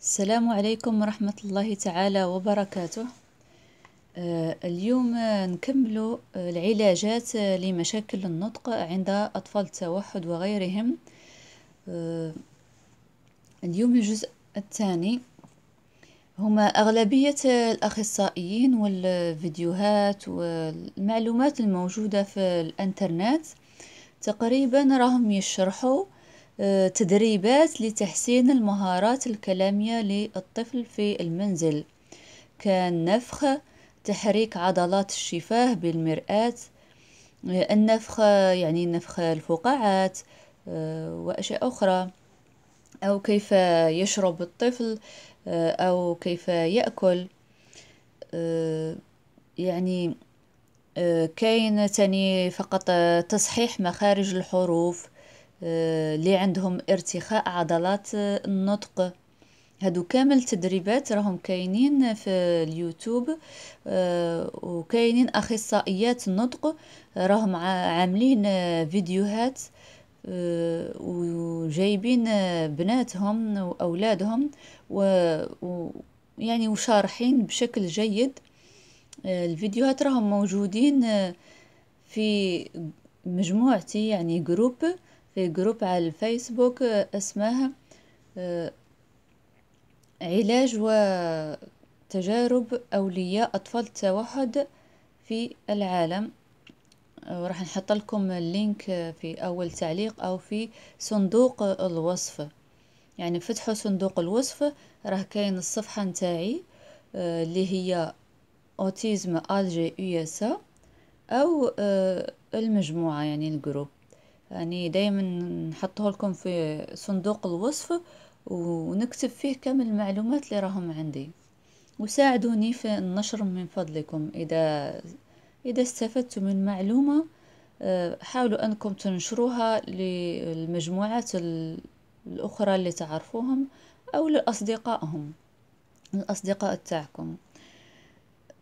السلام عليكم ورحمة الله تعالى وبركاته آه، اليوم نكمل آه، العلاجات لمشاكل النطق عند أطفال التوحد وغيرهم آه، اليوم الجزء الثاني هما أغلبية الأخصائيين والفيديوهات والمعلومات الموجودة في الإنترنت تقريبا راهم يشرحوا آه، تدريبات لتحسين المهارات الكلامية للطفل في المنزل كالنفخ تحريك عضلات الشفاه بالمرآة آه، النفخ يعني نفخ الفقاعات آه، وأشياء أخرى أو كيف يشرب الطفل أو كيف يأكل يعني كاين تاني فقط تصحيح مخارج الحروف اللي عندهم ارتخاء عضلات آه، النطق هادو كامل تدريبات راهم كاينين في اليوتيوب آه، وكاينين اخصائيات النطق راهم عاملين آه، فيديوهات وجايبين بناتهم واولادهم و يعني وشارحين بشكل جيد الفيديوهات راهم موجودين في مجموعتي يعني جروب جروب على الفيسبوك آه، اسمها آه، علاج وتجارب أولياء أطفال التوحد في العالم آه، وراح نحط لكم اللينك في أول تعليق أو في صندوق الوصف يعني فتحوا صندوق الوصف راه كاين الصفحة نتاعي اللي هي أوتيزم ألجي أو المجموعة يعني الجروب يعني دايما نحطه لكم في صندوق الوصف ونكتب فيه كامل المعلومات اللي راهم عندي وساعدوني في النشر من فضلكم إذا إذا استفدتم من معلومة آه، حاولوا أنكم تنشروها للمجموعات الأخرى اللي تعرفوهم أو لأصدقائهم الأصدقاء تاعكم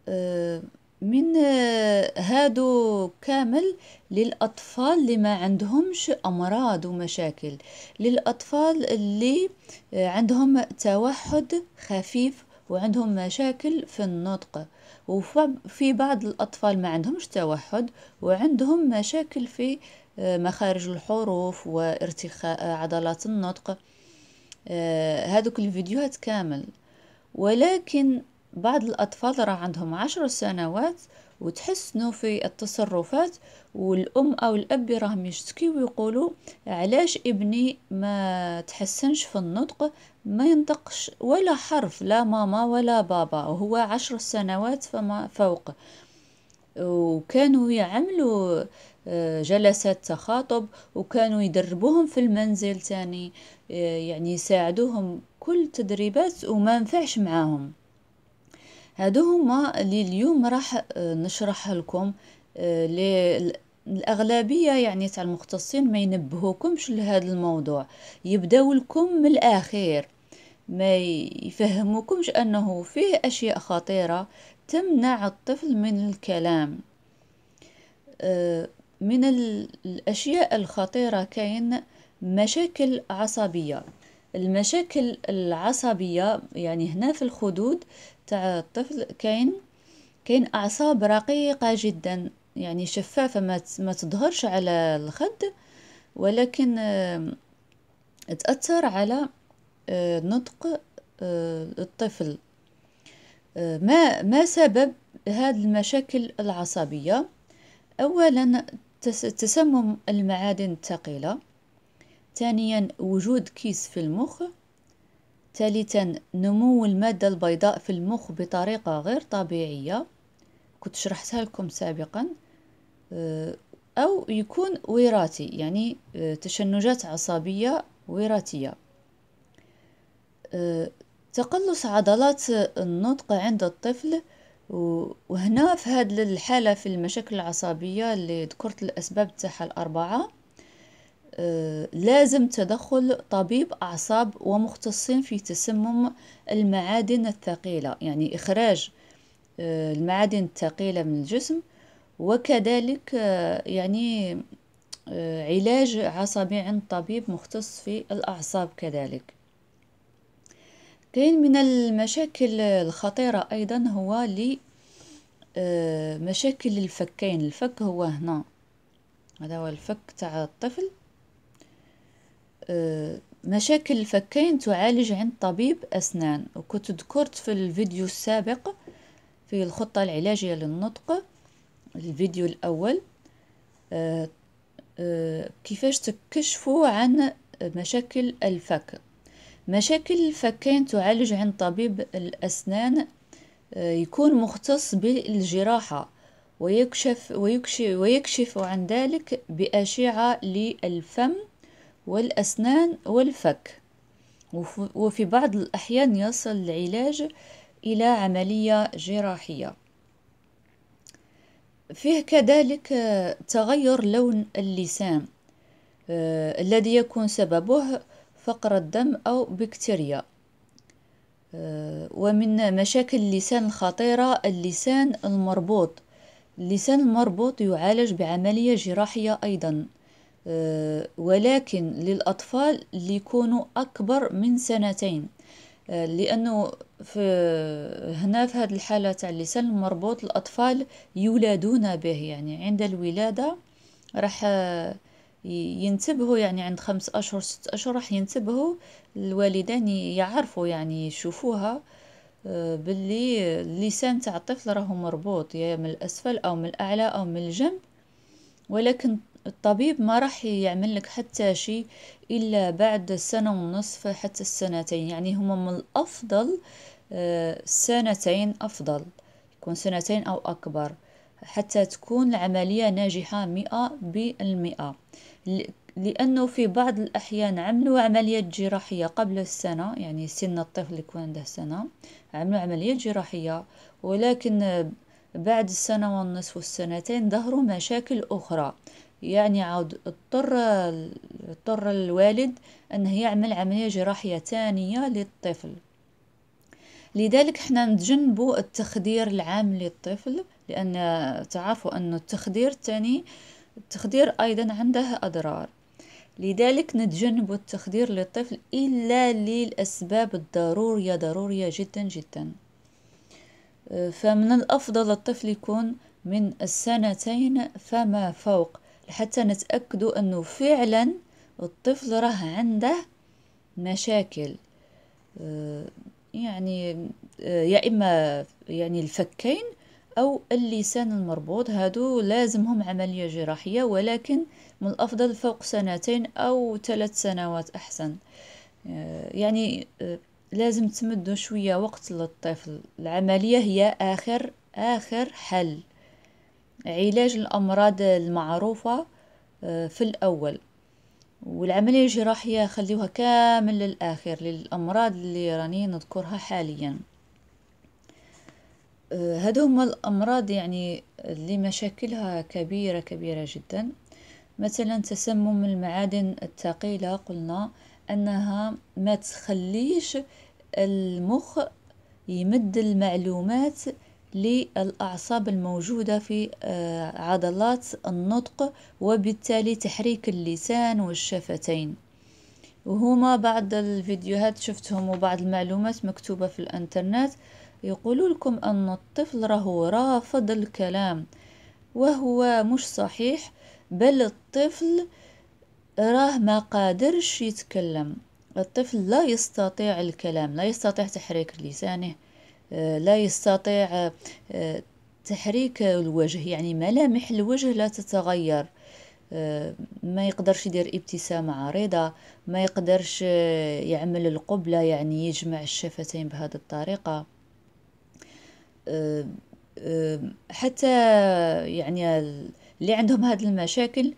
آه، من آه، هادو كامل للأطفال اللي ما عندهمش أمراض ومشاكل للأطفال اللي آه، عندهم توحد خفيف وعندهم مشاكل في النطق وفي بعض الأطفال ما عندهمش توحد وعندهم مشاكل في آه، مخارج الحروف وارتخاء عضلات النطق هذوك الفيديوهات كامل ولكن بعض الأطفال راه عندهم عشر سنوات وتحسنوا في التصرفات والأم أو الأب راهم يشتكي ويقولوا علاش ابني ما تحسنش في النطق ما ينطقش ولا حرف لا ماما ولا بابا وهو عشر سنوات فما فوق وكانوا يعملوا آه، جلسات تخاطب وكانوا يدربوهم في المنزل تاني آه، يعني يساعدوهم كل تدريبات وما نفعش معاهم هادو هما اللي اليوم راح آه، نشرح لكم آه، الاغلبيه يعني تاع المختصين ما ينبهوكمش لهذا الموضوع يبداو لكم من الاخير ما يفهموكمش انه فيه اشياء خطيره تمنع الطفل من الكلام آه، من الاشياء الخطيره كاين مشاكل عصبيه المشاكل العصبيه يعني هنا في الخدود تاع الطفل كاين كاين اعصاب رقيقه جدا يعني شفافه ما ما تظهرش على الخد ولكن تاثر على آه، نطق آه، الطفل آه، ما ما سبب هذه المشاكل العصبيه اولا تسمم المعادن الثقيله ثانيا وجود كيس في المخ ثالثا نمو المادة البيضاء في المخ بطريقة غير طبيعية كنت شرحتها لكم سابقا أه، أو يكون وراثي يعني أه، تشنجات عصبية وراثية أه، تقلص عضلات النطق عند الطفل وهنا في هذه الحالة في المشاكل العصبية اللي ذكرت الأسباب تاعها الأربعة آه، لازم تدخل طبيب أعصاب ومختصين في تسمم المعادن الثقيلة يعني إخراج آه، المعادن الثقيلة من الجسم وكذلك آه، يعني علاج عصبي عند طبيب مختص في الأعصاب كذلك كاين من المشاكل الخطيرة أيضا هو لي مشاكل الفكين الفك هو هنا هذا هو الفك تاع الطفل آه، مشاكل الفكين تعالج عند طبيب أسنان وكنت ذكرت في الفيديو السابق في الخطة العلاجية للنطق الفيديو الأول آه، آه، كيفاش تكشفوا عن مشاكل الفك مشاكل الفكين تعالج عند طبيب الأسنان يكون مختص بالجراحة ويكشف, ويكشف, ويكشف عن ذلك بأشعة للفم والأسنان والفك وفي بعض الأحيان يصل العلاج إلى عملية جراحية فيه كذلك تغير لون اللسان آه، الذي يكون سببه فقر الدم أو بكتيريا آه، ومن مشاكل اللسان الخطيرة اللسان المربوط اللسان المربوط يعالج بعملية جراحية أيضا آه، ولكن للأطفال اللي يكونوا أكبر من سنتين آه، لأنه في هنا في هذه الحالة تاع اللسان المربوط الأطفال يولدون به يعني عند الولادة راح آه، ينتبهوا يعني عند خمس أشهر ست أشهر راح ينتبهوا الوالدان يعرفوا يعني يشوفوها باللي اللسان تاع الطفل راهو مربوط يا من الأسفل أو من الأعلى أو من الجنب ولكن الطبيب ما راح يعمل لك حتى شيء إلا بعد سنة ونصف حتى السنتين يعني هما من الأفضل آه، سنتين أفضل يكون سنتين أو أكبر حتى تكون العملية ناجحة مئة بالمئة لأنه في بعض الأحيان عملوا عمليات جراحية قبل السنة يعني سن الطفل يكون عنده سنة عملوا عملية جراحية ولكن بعد السنة والنصف والسنتين ظهروا مشاكل أخرى يعني عاود اضطر اضطر الوالد أنه يعمل عملية جراحية تانية للطفل لذلك حنا نتجنبوا التخدير العام للطفل لأن تعرفوا أن التخدير الثاني التخدير أيضا عنده أضرار لذلك نتجنب التخدير للطفل إلا للأسباب الضرورية ضرورية جدا جدا فمن الأفضل الطفل يكون من السنتين فما فوق حتى نتأكدوا أنه فعلا الطفل راه عنده مشاكل آه، يعني آه، يا إما يعني الفكين أو اللسان المربوط هادو لازمهم عملية جراحية ولكن من الأفضل فوق سنتين أو ثلاث سنوات أحسن آه، يعني لازم تمدوا شوية وقت للطفل العملية هي آخر آخر حل علاج الأمراض المعروفة آه، في الأول والعملية الجراحية خليوها كامل للآخر للأمراض اللي راني نذكرها حاليا آه، هاد هما الأمراض يعني اللي مشاكلها كبيرة كبيرة جدا مثلا تسمم المعادن الثقيلة قلنا أنها ما تخليش المخ يمد المعلومات للأعصاب الموجودة في آه، عضلات النطق وبالتالي تحريك اللسان والشفتين وهما بعض الفيديوهات شفتهم وبعض المعلومات مكتوبة في الانترنت يقولوا لكم أن الطفل راهو رافض الكلام وهو مش صحيح بل الطفل راه ما قادرش يتكلم الطفل لا يستطيع الكلام لا يستطيع تحريك لسانه لا يستطيع آه، تحريك الوجه يعني ملامح الوجه لا تتغير آه، ما يقدرش يدير ابتسامة عريضة ما يقدرش آه، يعمل القبلة يعني يجمع الشفتين بهذه الطريقة حتى يعني اللي عندهم هذه المشاكل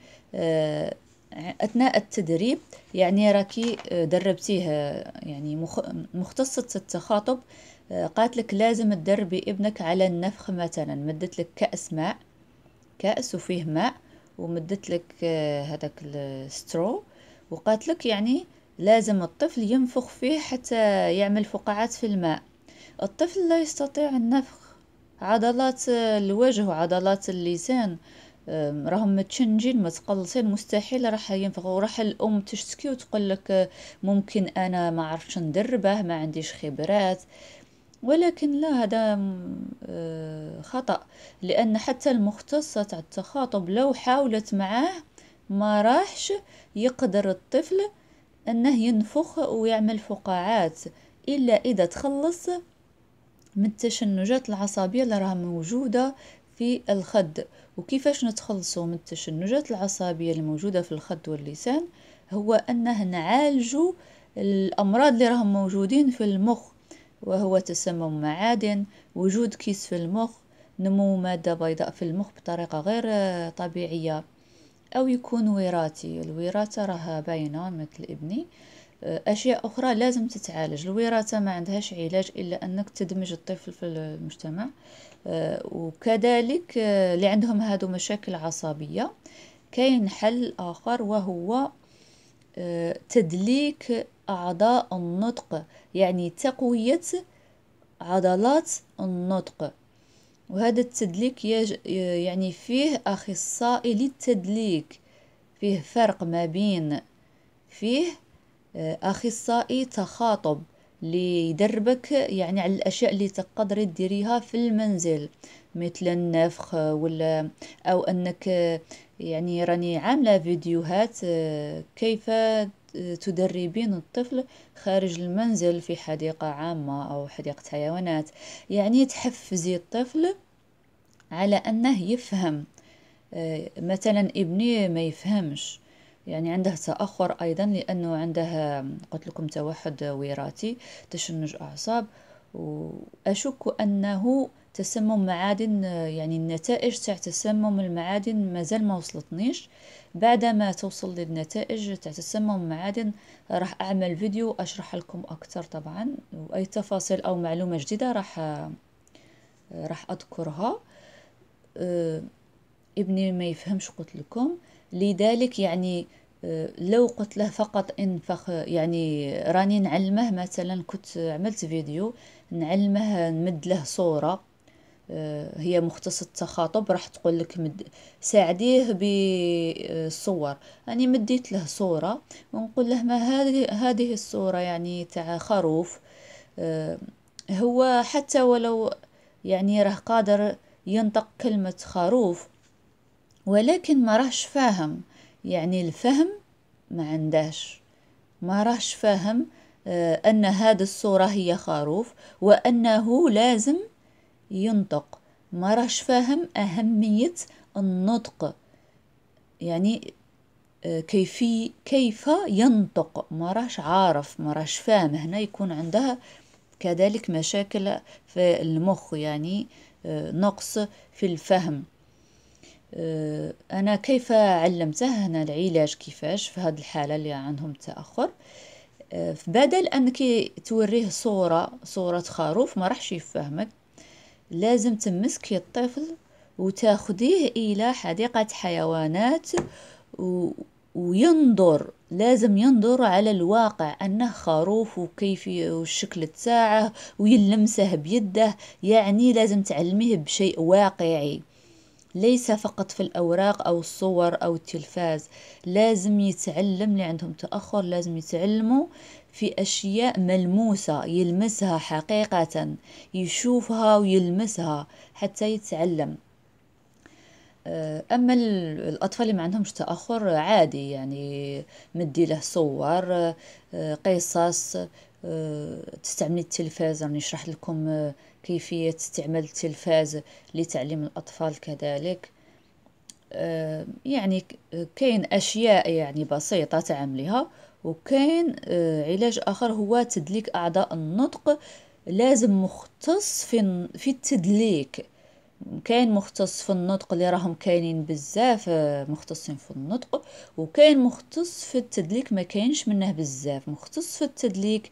اثناء التدريب يعني راكي دربتيه يعني مختصة التخاطب قالت لك لازم تدربي ابنك على النفخ مثلا مدت لك كأس ماء كأس وفيه ماء ومدت لك آه، هذاك السترو وقالت لك يعني لازم الطفل ينفخ فيه حتى يعمل فقاعات في الماء الطفل لا يستطيع النفخ عضلات آه، الوجه وعضلات اللسان راهم متشنجين متقلصين مستحيل راح ينفخ وراح الام تشتكي وتقول لك آه، ممكن انا ما عرفتش ندربه ما عنديش خبرات ولكن لا هذا آه، خطأ لأن حتى المختصة تاع التخاطب لو حاولت معاه ما راحش يقدر الطفل أنه ينفخ ويعمل فقاعات إلا إذا تخلص من التشنجات العصبية اللي راها موجودة في الخد وكيفاش نتخلصوا من التشنجات العصبية الموجودة في الخد واللسان هو أنه نعالجوا الأمراض اللي راهم موجودين في المخ وهو تسمم معادن وجود كيس في المخ نمو مادة بيضاء في المخ بطريقة غير آه، طبيعية أو يكون وراثي الوراثة راها باينة مثل ابني آه، أشياء أخرى لازم تتعالج الوراثة ما عندهاش علاج إلا أنك تدمج الطفل في المجتمع آه، وكذلك اللي عندهم هادو مشاكل عصبية كاين حل آخر وهو تدليك أعضاء النطق يعني تقوية عضلات النطق وهذا التدليك يج... يعني فيه أخصائي للتدليك فيه فرق ما بين فيه آه، أخصائي تخاطب ليدربك يدربك يعني على الأشياء اللي تقدري ديريها في المنزل مثل النفخ ولا أو أنك آه، يعني راني عاملة فيديوهات آه، كيف تدربين الطفل خارج المنزل في حديقة عامة أو حديقة حيوانات يعني تحفزي الطفل على أنه يفهم آه، مثلا ابني ما يفهمش يعني عنده تأخر أيضا لأنه عنده قلت لكم توحد وراثي تشنج أعصاب وأشك أنه تسمم معادن يعني النتائج تاع تسمم المعادن مازال ما وصلتنيش بعد ما توصل للنتائج تاع تسمم المعادن راح اعمل فيديو اشرح لكم اكثر طبعا واي تفاصيل او معلومه جديده راح راح اذكرها ابني ما يفهمش قلت لكم لذلك يعني لو قلت له فقط انفخ يعني راني نعلمه مثلا كنت عملت فيديو نعلمه نمد له صوره هي مختص التخاطب راح تقول لك مد... ساعديه بالصور يعني مديت له صورة ونقول له ما هذه هذه الصورة يعني تاع خروف آه، هو حتى ولو يعني راه قادر ينطق كلمة خروف ولكن ما راهش فاهم يعني الفهم ما عندهش ما راهش فاهم آه، أن هذه الصورة هي خروف وأنه لازم ينطق ما راش فاهم أهمية النطق يعني آه، كيفي كيف ينطق ما راش عارف ما راش فاهم هنا يكون عندها كذلك مشاكل في المخ يعني آه، نقص في الفهم آه، أنا كيف علمته هنا العلاج كيفاش في هذه الحالة اللي عندهم تأخر بدل أنك توريه صورة صورة خروف ما راحش يفهمك لازم تمسكي الطفل وتاخديه إلى حديقة حيوانات و... وينظر لازم ينظر على الواقع أنه خروف وكيف والشكل تاعه ويلمسه بيده يعني لازم تعلميه بشيء واقعي ليس فقط في الأوراق أو الصور أو التلفاز لازم يتعلم اللي عندهم تأخر لازم يتعلموا في أشياء ملموسة يلمسها حقيقة يشوفها ويلمسها حتى يتعلم اما الاطفال اللي ما عندهمش تاخر عادي يعني مدي له صور قصص تستعملي التلفاز راني نشرح لكم كيفيه استعمال التلفاز لتعليم الاطفال كذلك يعني كاين اشياء يعني بسيطه تعمليها وكان آه، علاج اخر هو تدليك اعضاء النطق لازم مختص في في التدليك كاين مختص في النطق اللي راهم كاينين بزاف آه، مختصين في النطق وكاين مختص في التدليك ما كاينش منه بزاف مختص في التدليك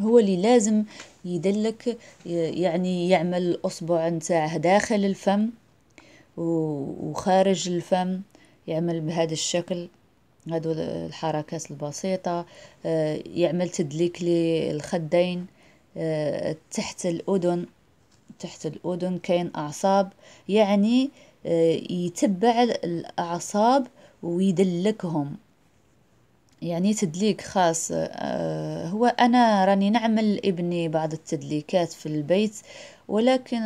هو اللي لازم يدلك يعني يعمل الاصبع نتاعه داخل الفم وخارج الفم يعمل بهذا الشكل هادو الحركات البسيطة آه، يعمل تدليك للخدين آه، تحت الأذن تحت الأذن كاين أعصاب يعني آه، يتبع الأعصاب ويدلكهم يعني تدليك خاص هو أنا راني نعمل لابني بعض التدليكات في البيت ولكن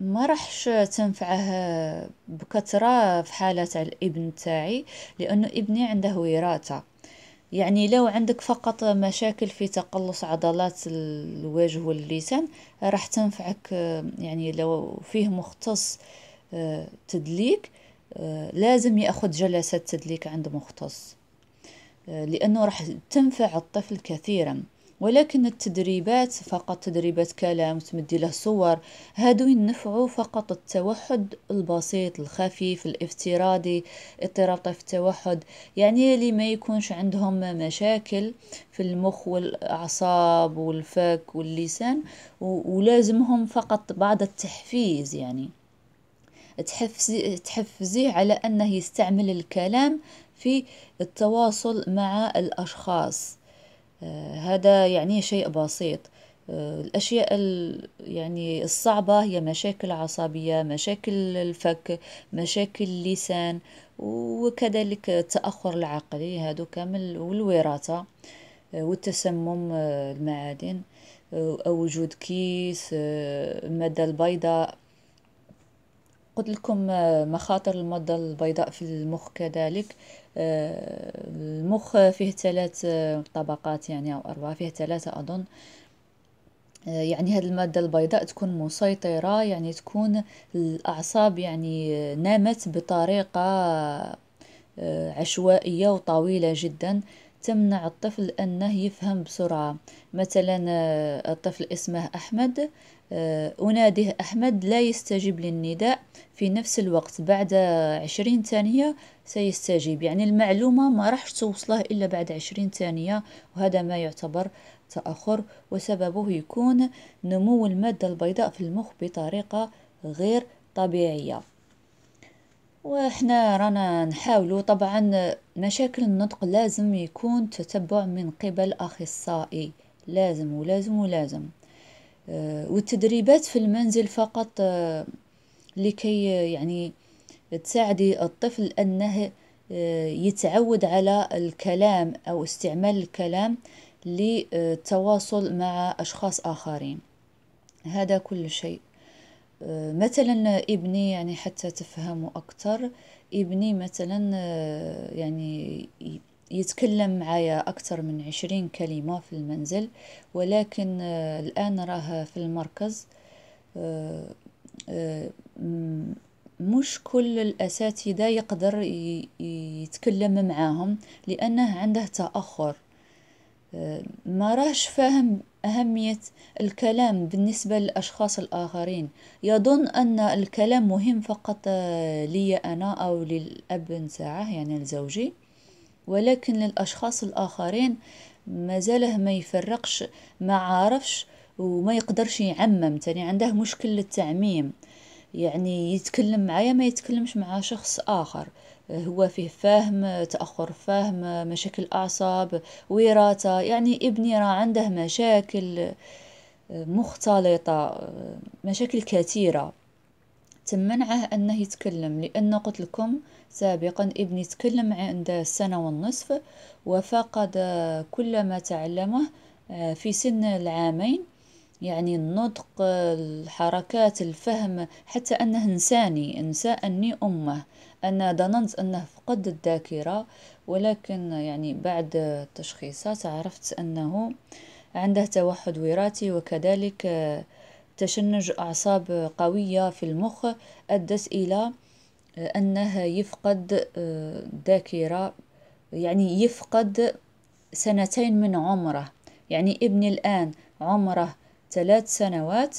ما راحش تنفعه بكثرة في حالة تاع الابن تاعي لأنه ابني عنده وراثة يعني لو عندك فقط مشاكل في تقلص عضلات الوجه واللسان راح تنفعك يعني لو فيه مختص تدليك لازم ياخذ جلسات تدليك عند مختص لانه راح تنفع الطفل كثيرا ولكن التدريبات فقط تدريبات كلام تمدي له صور هادو ينفعوا فقط التوحد البسيط الخفيف الافتراضي اضطراب طيف التوحد يعني اللي ما يكونش عندهم مشاكل في المخ والأعصاب والفك واللسان ولازمهم فقط بعض التحفيز يعني تحفزي تحفزيه على أنه يستعمل الكلام في التواصل مع الأشخاص آه، هذا يعني شيء بسيط آه، الأشياء يعني الصعبة هي مشاكل عصبية مشاكل الفك مشاكل اللسان وكذلك التأخر العقلي هادو كامل والوراثة آه، والتسمم المعادن أو وجود كيس المادة البيضاء قلت لكم مخاطر المادة البيضاء في المخ كذلك آه، المخ فيه ثلاث طبقات يعني أو أربعة فيه ثلاثة أظن آه، يعني هذه المادة البيضاء تكون مسيطرة يعني تكون الأعصاب يعني نامت بطريقة آه، عشوائية وطويلة جدا تمنع الطفل أنه يفهم بسرعة مثلا الطفل اسمه أحمد آه، أناديه أحمد لا يستجيب للنداء في نفس الوقت بعد عشرين ثانية سيستجيب يعني المعلومة ما راح توصله إلا بعد عشرين ثانية وهذا ما يعتبر تأخر وسببه يكون نمو المادة البيضاء في المخ بطريقة غير طبيعية وإحنا رانا نحاول طبعا مشاكل النطق لازم يكون تتبع من قبل أخصائي لازم ولازم ولازم آه، والتدريبات في المنزل فقط آه، لكي آه، يعني تساعد الطفل أنه يتعود على الكلام أو استعمال الكلام للتواصل مع أشخاص آخرين هذا كل شيء مثلا ابني يعني حتى تفهموا أكثر ابني مثلا يعني يتكلم معايا أكثر من عشرين كلمة في المنزل ولكن آه، الآن راه في المركز آه، آه، مش كل الأساتذة يقدر يتكلم معاهم لأنه عنده تأخر ما راهش فاهم أهمية الكلام بالنسبة للأشخاص الآخرين يظن أن الكلام مهم فقط لي أنا أو للأب نتاعه يعني لزوجي ولكن للأشخاص الآخرين ما زاله ما يفرقش ما عارفش وما يقدرش يعمم تاني عنده مشكل للتعميم يعني يتكلم معايا ما يتكلمش مع شخص آخر هو فيه فهم تأخر فهم مشاكل أعصاب وراثة يعني ابني راه عنده مشاكل مختلطة مشاكل كثيرة تم منعه أنه يتكلم لأنه قلت لكم سابقا ابني تكلم عند سنة والنصف وفقد كل ما تعلمه آه، في سن العامين يعني النطق الحركات الفهم حتى أنه نساني نسى أني أمه أنا ظننت أنه فقد الذاكرة ولكن يعني بعد التشخيصات عرفت أنه عنده توحد وراثي وكذلك آه، تشنج أعصاب قوية في المخ أدت إلى آه، أنه يفقد الذاكرة آه، يعني يفقد سنتين من عمره يعني ابني الآن عمره ثلاث سنوات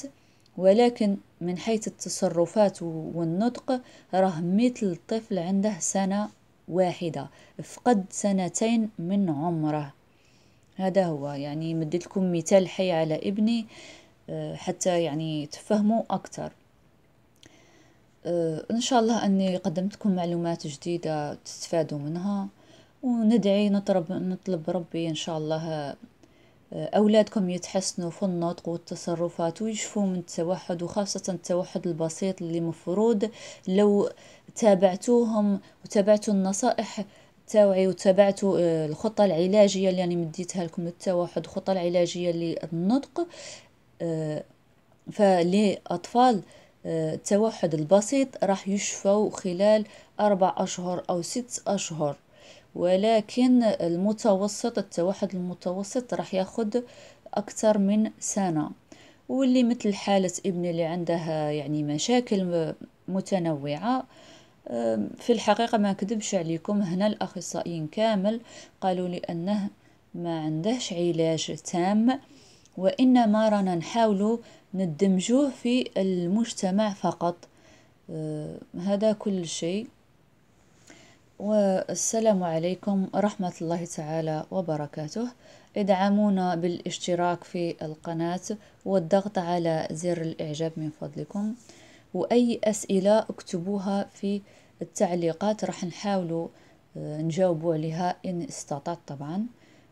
ولكن من حيث التصرفات والنطق راه مثل طفل عنده سنة واحدة فقد سنتين من عمره هذا هو يعني مديت لكم مثال حي على ابني حتى يعني تفهموا أكثر آه، إن شاء الله أني قدمتكم معلومات جديدة تستفادوا منها وندعي نطلب, نطلب ربي إن شاء الله آه، أولادكم يتحسنوا في النطق والتصرفات ويشفوا من التوحد وخاصة التوحد البسيط اللي مفروض لو تابعتوهم وتابعتوا النصائح تاوعي وتابعتوا آه، الخطة العلاجية اللي أنا مديتها لكم للتوحد الخطة العلاجية للنطق آه، فلأطفال آه، التوحد البسيط راح يشفوا خلال أربع أشهر أو ست أشهر ولكن المتوسط التوحد المتوسط راح ياخد أكثر من سنة واللي مثل حالة ابني اللي عندها يعني مشاكل متنوعة آه، في الحقيقة ما كذبش عليكم هنا الأخصائيين كامل قالوا لي أنه ما عندهش علاج تام وإنما رانا نحاول ندمجوه في المجتمع فقط آه هذا كل شيء والسلام عليكم ورحمة الله تعالى وبركاته ادعمونا بالاشتراك في القناة والضغط على زر الإعجاب من فضلكم وأي أسئلة اكتبوها في التعليقات راح نحاول آه، نجاوب عليها إن استطعت طبعاً